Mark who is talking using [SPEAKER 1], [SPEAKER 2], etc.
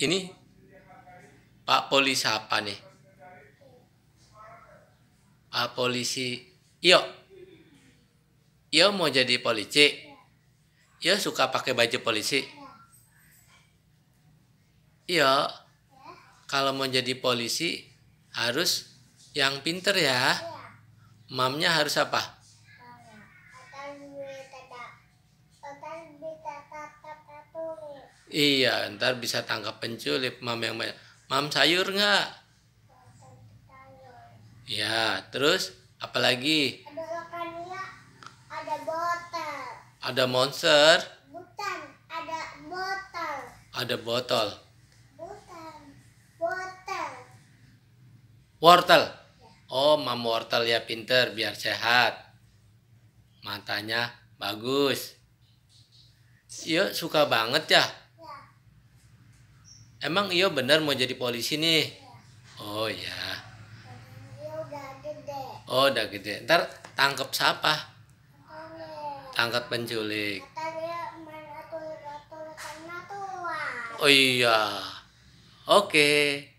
[SPEAKER 1] ini Pak Polisi apa nih? Pak Polisi Iyo Iyo mau jadi polisi Iyo suka pakai baju polisi Iyo Kalau mau jadi polisi Harus yang pinter ya Mamnya harus apa? Iya, ntar bisa tangkap penculik. Mam yang banyak. Mam sayur nggak? Ya, terus apalagi? Ada lokannya, ada botol. Ada monster? Bukan, ada botol. Ada botol. Wortel. Ya. Oh, mam wortel ya pinter biar sehat. Matanya bagus. Yuk, suka banget ya. Emang iyo benar mau jadi polisi nih? Oh ya. Oh udah gede. Ntar tangkap siapa? Tangkap penculik. Oh iya. Oke. Okay.